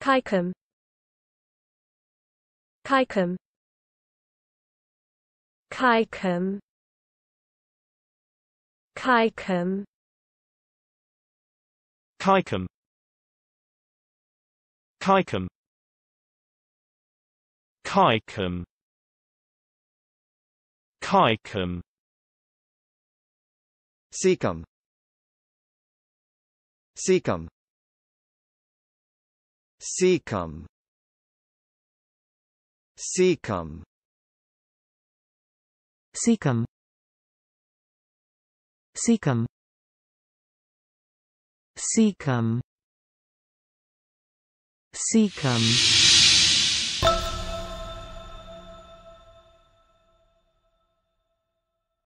Kaikum Kaikum Kaikum Kaikum Kaikum Kaikum Kaikum Kaikum Seekum Seekum Secum Secum Secum Secum Secum Secum